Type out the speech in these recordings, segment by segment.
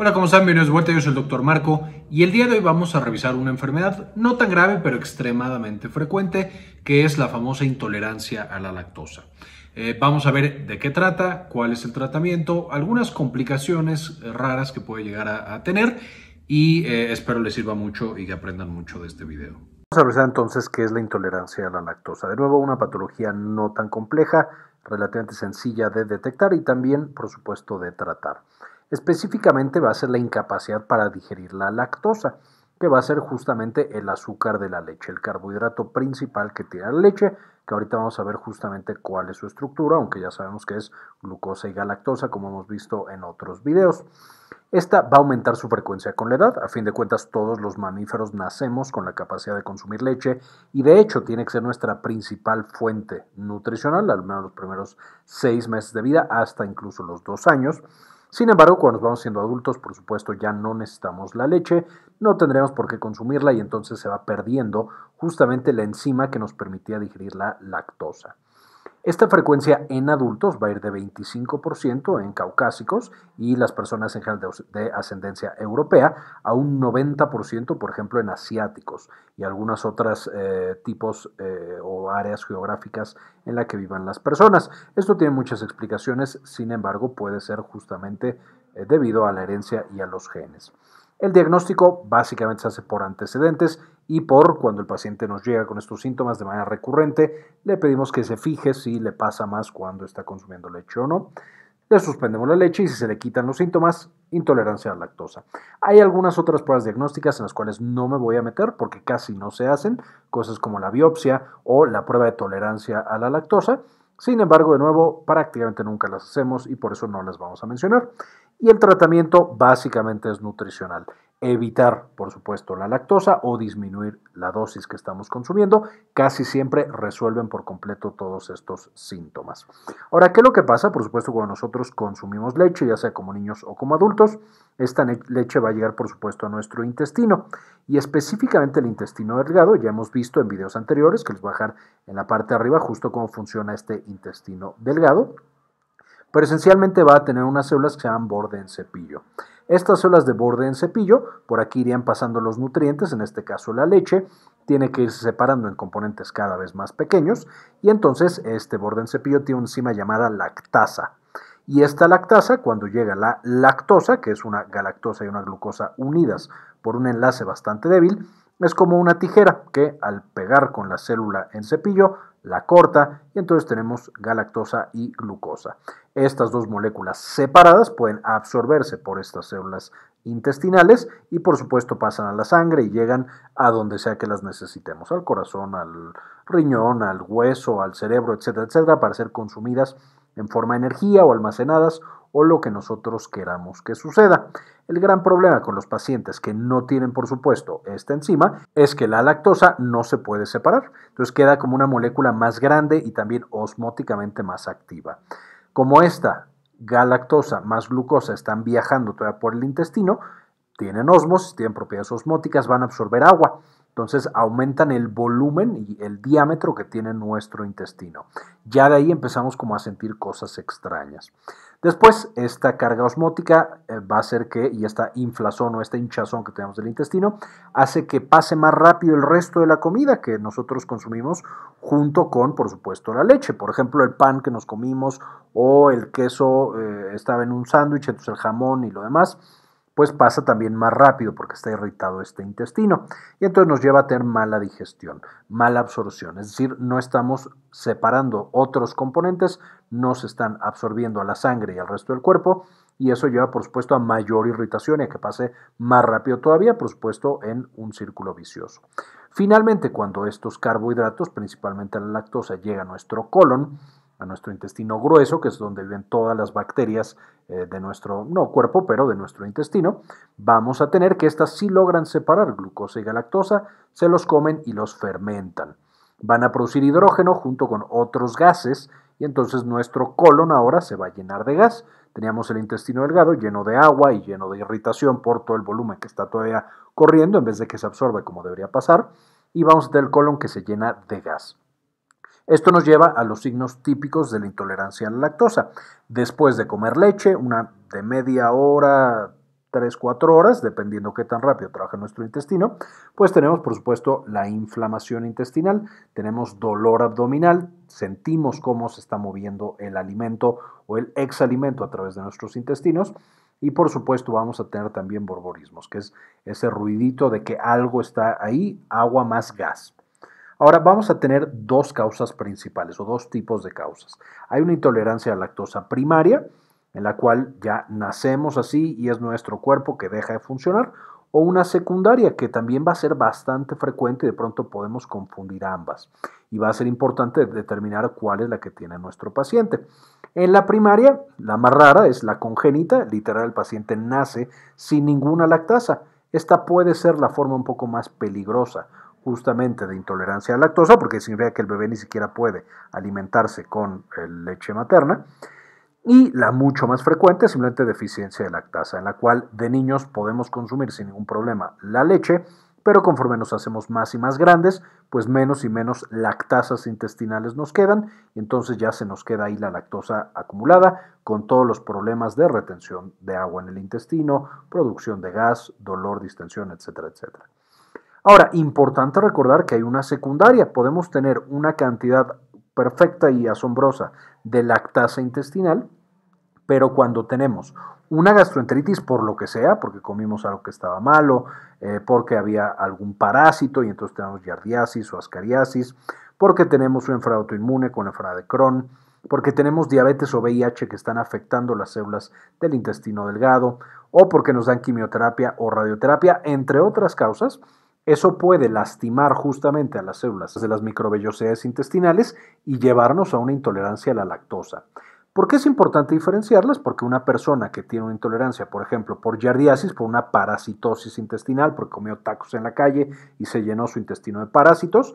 Hola, ¿cómo están? Bienvenidos de vuelta, yo soy el Dr. Marco y el día de hoy vamos a revisar una enfermedad no tan grave pero extremadamente frecuente que es la famosa intolerancia a la lactosa. Eh, vamos a ver de qué trata, cuál es el tratamiento, algunas complicaciones eh, raras que puede llegar a, tener y eh, espero les sirva mucho y que aprendan mucho de este video. Vamos a revisar entonces qué es la intolerancia a la lactosa. De nuevo, una patología no tan compleja, relativamente sencilla de detectar y también, por supuesto, de tratar. Específicamente va a ser la incapacidad para digerir la lactosa, que va a ser justamente el azúcar de la leche, el carbohidrato principal que tiene la leche, que ahorita vamos a ver justamente cuál es su estructura, aunque ya sabemos que es glucosa y galactosa, como hemos visto en otros videos. Esta va a aumentar su frecuencia con la edad. A fin de cuentas, todos los mamíferos nacemos con la capacidad de consumir leche y de hecho tiene que ser nuestra principal fuente nutricional, al menos los primeros seis meses de vida, hasta incluso los dos años. Sin embargo, cuando nos vamos siendo adultos, por supuesto, ya no necesitamos la leche, no tendremos por qué consumirla y entonces se va perdiendo justamente la enzima que nos permitía digerir la lactosa. Esta frecuencia en adultos va a ir de 25% en caucásicos y las personas en general de ascendencia europea a un 90%, por ejemplo, en asiáticos y algunos otros eh, tipos eh, áreas geográficas en la que vivan las personas. Esto tiene muchas explicaciones, sin embargo puede ser justamente eh, debido a la herencia y a los genes. El diagnóstico básicamente se hace por antecedentes y por cuando el paciente nos llega con estos síntomas de manera recurrente, le pedimos que se fije si le pasa más cuando está consumiendo leche o no le suspendemos la leche y si se le quitan los síntomas, intolerancia a la lactosa. Hay algunas otras pruebas diagnósticas en las cuales no me voy a meter porque casi no se hacen, cosas como la biopsia o la prueba de tolerancia a la lactosa. Sin embargo, de nuevo, prácticamente nunca las hacemos y por eso no las vamos a mencionar. Y el tratamiento básicamente es nutricional. Evitar, por supuesto, la lactosa o disminuir la dosis que estamos consumiendo. Casi siempre resuelven por completo todos estos síntomas. Ahora, ¿qué es lo que pasa? Por supuesto, cuando nosotros consumimos leche, ya sea como niños o como adultos, esta leche va a llegar, por supuesto, a nuestro intestino y específicamente el intestino delgado. Ya hemos visto en videos anteriores que les voy a dejar en la parte de arriba justo cómo funciona este intestino delgado pero esencialmente va a tener unas células que se llaman borde en cepillo. Estas células de borde en cepillo, por aquí irían pasando los nutrientes, en este caso la leche, tiene que irse separando en componentes cada vez más pequeños y entonces este borde en cepillo tiene una enzima llamada lactasa. Y esta lactasa, cuando llega la lactosa, que es una galactosa y una glucosa unidas por un enlace bastante débil, es como una tijera que al pegar con la célula en cepillo la corta y entonces tenemos galactosa y glucosa. Estas dos moléculas separadas pueden absorberse por estas células intestinales y por supuesto pasan a la sangre y llegan a donde sea que las necesitemos, al corazón, al riñón, al hueso, al cerebro, etcétera, etcétera, para ser consumidas en forma de energía o almacenadas o lo que nosotros queramos que suceda. El gran problema con los pacientes que no tienen, por supuesto, esta enzima es que la lactosa no se puede separar, entonces queda como una molécula más grande y también osmóticamente más activa. Como esta galactosa más glucosa están viajando todavía por el intestino, tienen osmos, tienen propiedades osmóticas, van a absorber agua. Entonces aumentan el volumen y el diámetro que tiene nuestro intestino. Ya de ahí empezamos como a sentir cosas extrañas. Después, esta carga osmótica eh, va a hacer que, y esta inflazón o esta hinchazón que tenemos del intestino, hace que pase más rápido el resto de la comida que nosotros consumimos junto con, por supuesto, la leche. Por ejemplo, el pan que nos comimos o el queso eh, estaba en un sándwich, entonces el jamón y lo demás pues pasa también más rápido porque está irritado este intestino y entonces nos lleva a tener mala digestión, mala absorción, es decir, no estamos separando otros componentes, no se están absorbiendo a la sangre y al resto del cuerpo y eso lleva por supuesto a mayor irritación y a que pase más rápido todavía, por supuesto, en un círculo vicioso. Finalmente, cuando estos carbohidratos, principalmente la lactosa, llega a nuestro colon, a nuestro intestino grueso, que es donde viven todas las bacterias eh, de nuestro, no cuerpo, pero de nuestro intestino, vamos a tener que estas sí logran separar glucosa y galactosa, se los comen y los fermentan. Van a producir hidrógeno junto con otros gases y entonces nuestro colon ahora se va a llenar de gas. Teníamos el intestino delgado lleno de agua y lleno de irritación por todo el volumen que está todavía corriendo en vez de que se absorbe como debería pasar y vamos a tener el colon que se llena de gas. Esto nos lleva a los signos típicos de la intolerancia a la lactosa. Después de comer leche, una de media hora, tres, cuatro horas, dependiendo qué tan rápido trabaja nuestro intestino, pues tenemos por supuesto la inflamación intestinal, tenemos dolor abdominal, sentimos cómo se está moviendo el alimento o el exalimento a través de nuestros intestinos y por supuesto vamos a tener también borborismos, que es ese ruidito de que algo está ahí, agua más gas. Ahora vamos a tener dos causas principales o dos tipos de causas. Hay una intolerancia a lactosa primaria, en la cual ya nacemos así y es nuestro cuerpo que deja de funcionar, o una secundaria que también va a ser bastante frecuente y de pronto podemos confundir ambas. Y va a ser importante determinar cuál es la que tiene nuestro paciente. En la primaria, la más rara es la congénita, literal el paciente nace sin ninguna lactasa. Esta puede ser la forma un poco más peligrosa justamente de intolerancia a lactosa, porque significa que el bebé ni siquiera puede alimentarse con eh, leche materna. Y la mucho más frecuente, simplemente deficiencia de lactasa, en la cual de niños podemos consumir sin ningún problema la leche, pero conforme nos hacemos más y más grandes, pues menos y menos lactasas intestinales nos quedan, entonces ya se nos queda ahí la lactosa acumulada con todos los problemas de retención de agua en el intestino, producción de gas, dolor, distensión, etcétera, etcétera. Ahora, importante recordar que hay una secundaria. Podemos tener una cantidad perfecta y asombrosa de lactasa intestinal, pero cuando tenemos una gastroenteritis por lo que sea, porque comimos algo que estaba malo, eh, porque había algún parásito y entonces tenemos yardiasis o ascariasis, porque tenemos un enfermedad autoinmune con enfermedad de Crohn, porque tenemos diabetes o VIH que están afectando las células del intestino delgado, o porque nos dan quimioterapia o radioterapia, entre otras causas, eso puede lastimar justamente a las células de las microvellosidades intestinales y llevarnos a una intolerancia a la lactosa. ¿Por qué es importante diferenciarlas? Porque una persona que tiene una intolerancia, por ejemplo, por yardiasis, por una parasitosis intestinal, porque comió tacos en la calle y se llenó su intestino de parásitos,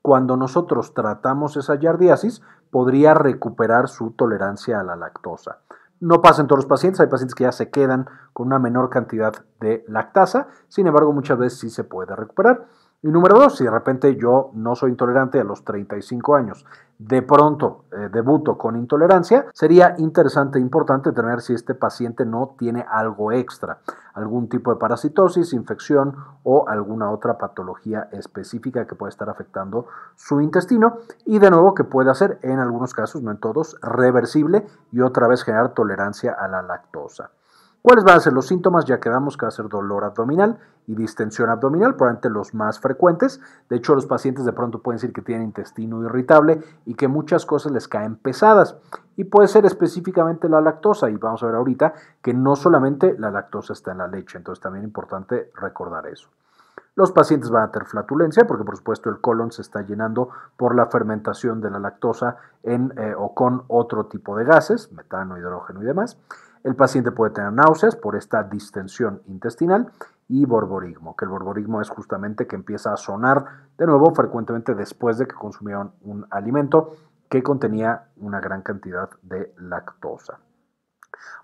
cuando nosotros tratamos esa yardiasis, podría recuperar su tolerancia a la lactosa. No pasa en todos los pacientes, hay pacientes que ya se quedan con una menor cantidad de lactasa, sin embargo muchas veces sí se puede recuperar. Y número dos, si de repente yo no soy intolerante a los 35 años, de pronto eh, debuto con intolerancia, sería interesante e importante tener si este paciente no tiene algo extra, algún tipo de parasitosis, infección o alguna otra patología específica que pueda estar afectando su intestino y de nuevo que puede ser en algunos casos, no en todos, reversible y otra vez generar tolerancia a la lactosa. ¿Cuáles van a ser los síntomas? Ya quedamos que va a ser dolor abdominal y distensión abdominal, probablemente los más frecuentes. De hecho, los pacientes de pronto pueden decir que tienen intestino irritable y que muchas cosas les caen pesadas. Y puede ser específicamente la lactosa. Y vamos a ver ahorita que no solamente la lactosa está en la leche, entonces también es importante recordar eso. Los pacientes van a tener flatulencia porque por supuesto el colon se está llenando por la fermentación de la lactosa eh, o con otro tipo de gases, metano, hidrógeno y demás. El paciente puede tener náuseas por esta distensión intestinal y borborismo, que el borborismo es justamente que empieza a sonar de nuevo frecuentemente después de que consumieron un alimento que contenía una gran cantidad de lactosa.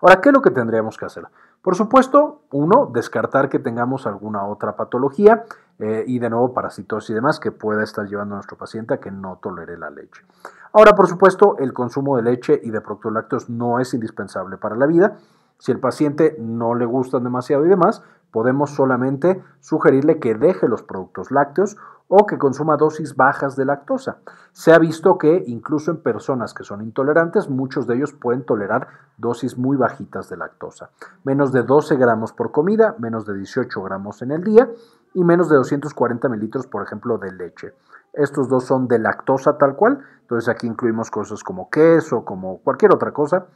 Ahora, ¿qué es lo que tendríamos que hacer? Por supuesto, uno, descartar que tengamos alguna otra patología. Eh, y de nuevo parasitos y demás que pueda estar llevando a nuestro paciente a que no tolere la leche. Ahora, por supuesto, el consumo de leche y de productos lácteos no es indispensable para la vida. Si el paciente no le gustan demasiado y demás, podemos solamente sugerirle que deje los productos lácteos o que consuma dosis bajas de lactosa. Se ha visto que incluso en personas que son intolerantes, muchos de ellos pueden tolerar dosis muy bajitas de lactosa, menos de 12 gramos por comida, menos de 18 gramos en el día y menos de 240 mililitros, por ejemplo, de leche. Estos dos son de lactosa tal cual, entonces aquí incluimos cosas como queso, como cualquier otra cosa,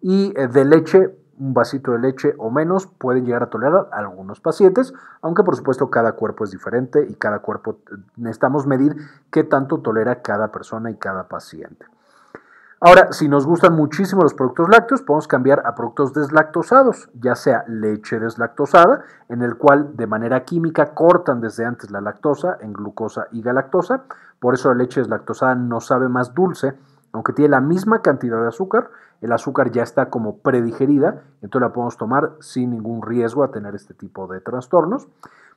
y eh, de leche, un vasito de leche o menos pueden llegar a tolerar algunos pacientes, aunque por supuesto cada cuerpo es diferente y cada cuerpo eh, necesitamos medir qué tanto tolera cada persona y cada paciente. Ahora, si nos gustan muchísimo los productos lácteos, podemos cambiar a productos deslactosados, ya sea leche deslactosada, en el cual de manera química cortan desde antes la lactosa en glucosa y galactosa, por eso la leche deslactosada no sabe más dulce, aunque tiene la misma cantidad de azúcar, el azúcar ya está como predigerida, entonces la podemos tomar sin ningún riesgo a tener este tipo de trastornos.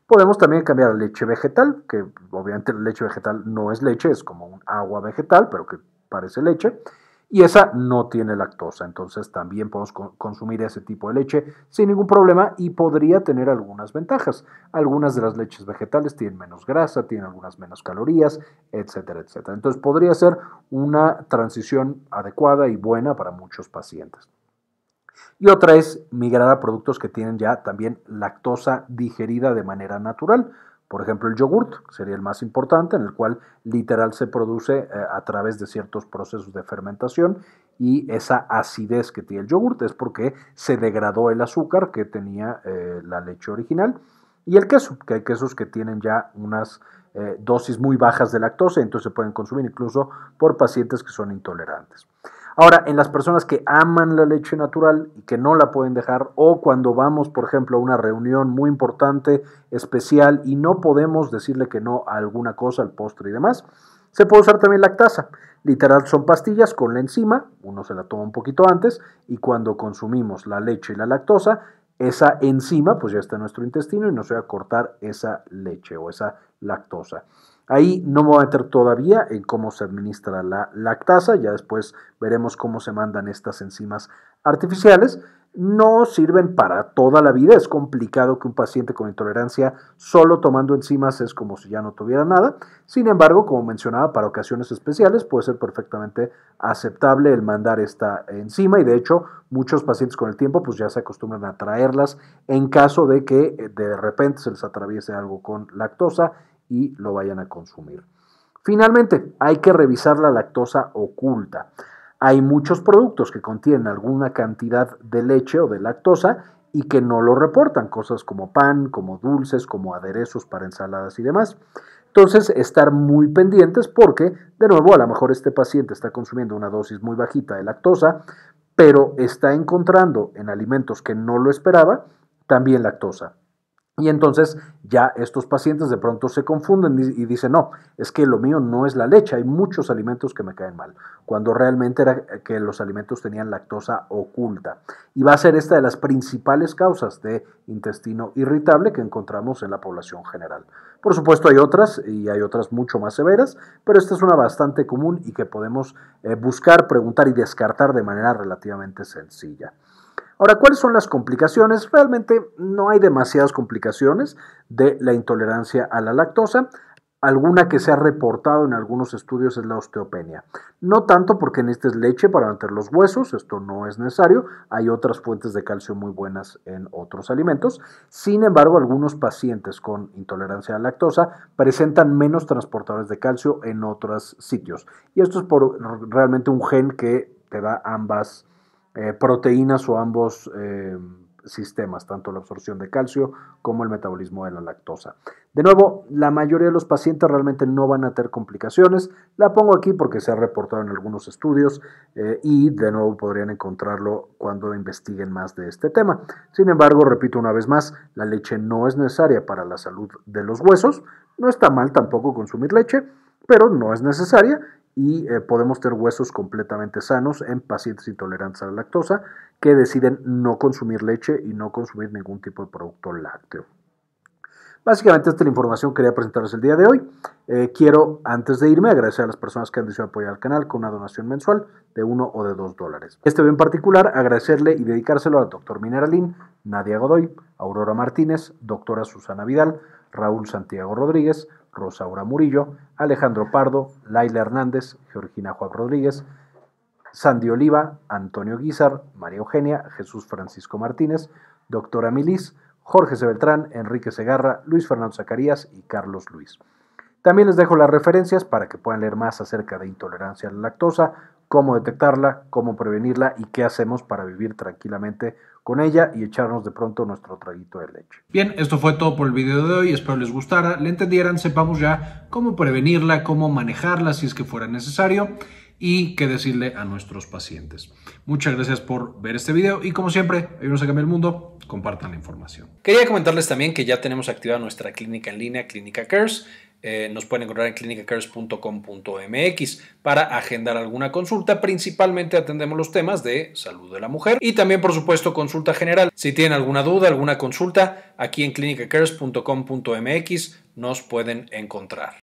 Podemos también cambiar a leche vegetal, que obviamente la leche vegetal no es leche, es como un agua vegetal, pero que parece leche y esa no tiene lactosa. Entonces también podemos consumir ese tipo de leche sin ningún problema y podría tener algunas ventajas. Algunas de las leches vegetales tienen menos grasa, tienen algunas menos calorías, etcétera, etcétera. Entonces podría ser una transición adecuada y buena para muchos pacientes. Y otra es migrar a productos que tienen ya también lactosa digerida de manera natural por ejemplo, el yogurt sería el más importante, en el cual literal se produce eh, a través de ciertos procesos de fermentación y esa acidez que tiene el yogurt es porque se degradó el azúcar que tenía eh, la leche original. Y el queso, que hay quesos que tienen ya unas eh, dosis muy bajas de lactosa, entonces se pueden consumir incluso por pacientes que son intolerantes. Ahora, en las personas que aman la leche natural y que no la pueden dejar, o cuando vamos, por ejemplo, a una reunión muy importante, especial, y no podemos decirle que no a alguna cosa, al postre y demás, se puede usar también lactasa. Literal son pastillas con la enzima, uno se la toma un poquito antes, y cuando consumimos la leche y la lactosa, esa enzima pues ya está en nuestro intestino y nos va a cortar esa leche o esa lactosa. Ahí no me voy a meter todavía en cómo se administra la lactasa, ya después veremos cómo se mandan estas enzimas artificiales. No sirven para toda la vida, es complicado que un paciente con intolerancia solo tomando enzimas es como si ya no tuviera nada. Sin embargo, como mencionaba, para ocasiones especiales puede ser perfectamente aceptable el mandar esta enzima y de hecho muchos pacientes con el tiempo pues ya se acostumbran a traerlas en caso de que eh, de repente se les atraviese algo con lactosa y lo vayan a consumir. Finalmente, hay que revisar la lactosa oculta. Hay muchos productos que contienen alguna cantidad de leche o de lactosa y que no lo reportan, cosas como pan, como dulces, como aderezos para ensaladas y demás. Entonces, estar muy pendientes porque, de nuevo, a lo mejor este paciente está consumiendo una dosis muy bajita de lactosa, pero está encontrando en alimentos que no lo esperaba también lactosa. Y entonces ya estos pacientes de pronto se confunden y dicen, no, es que lo mío no es la leche, hay muchos alimentos que me caen mal, cuando realmente era que los alimentos tenían lactosa oculta. Y va a ser esta de las principales causas de intestino irritable que encontramos en la población general. Por supuesto hay otras y hay otras mucho más severas, pero esta es una bastante común y que podemos eh, buscar, preguntar y descartar de manera relativamente sencilla. Ahora, ¿cuáles son las complicaciones? Realmente no hay demasiadas complicaciones de la intolerancia a la lactosa. Alguna que se ha reportado en algunos estudios es la osteopenia. No tanto porque necesites leche para mantener los huesos, esto no es necesario. Hay otras fuentes de calcio muy buenas en otros alimentos. Sin embargo, algunos pacientes con intolerancia a la lactosa presentan menos transportadores de calcio en otros sitios. Y esto es por realmente un gen que te da ambas eh, proteínas o ambos eh, sistemas, tanto la absorción de calcio como el metabolismo de la lactosa. De nuevo, la mayoría de los pacientes realmente no van a tener complicaciones. La pongo aquí porque se ha reportado en algunos estudios eh, y de nuevo podrían encontrarlo cuando investiguen más de este tema. Sin embargo, repito una vez más, la leche no es necesaria para la salud de los huesos. No está mal tampoco consumir leche pero no es necesaria y eh, podemos tener huesos completamente sanos en pacientes intolerantes a la lactosa que deciden no consumir leche y no consumir ningún tipo de producto lácteo. Básicamente esta es la información que quería presentarles el día de hoy. Eh, quiero, antes de irme, agradecer a las personas que han decidido apoyar al canal con una donación mensual de uno o de dos dólares. Este video en particular, agradecerle y dedicárselo al doctor Mineralín, Nadia Godoy, Aurora Martínez, doctora Susana Vidal, Raúl Santiago Rodríguez, Rosaura Murillo, Alejandro Pardo, Laila Hernández, Georgina Juan Rodríguez, Sandy Oliva, Antonio Guizar, María Eugenia, Jesús Francisco Martínez, Doctora Milis, Jorge Sebeltrán, Enrique Segarra, Luis Fernando Zacarías y Carlos Luis. También les dejo las referencias para que puedan leer más acerca de intolerancia a la lactosa, cómo detectarla, cómo prevenirla y qué hacemos para vivir tranquilamente con ella y echarnos de pronto nuestro traguito de leche. Bien, esto fue todo por el video de hoy, espero les gustara, le entendieran, sepamos ya cómo prevenirla, cómo manejarla si es que fuera necesario y qué decirle a nuestros pacientes. Muchas gracias por ver este video y como siempre, ayúdenos a cambiar el mundo, compartan la información. Quería comentarles también que ya tenemos activada nuestra clínica en línea, Clínica Cares. Eh, nos pueden encontrar en clinicacares.com.mx para agendar alguna consulta. Principalmente atendemos los temas de salud de la mujer y también, por supuesto, consulta general. Si tienen alguna duda, alguna consulta, aquí en clinicacares.com.mx nos pueden encontrar.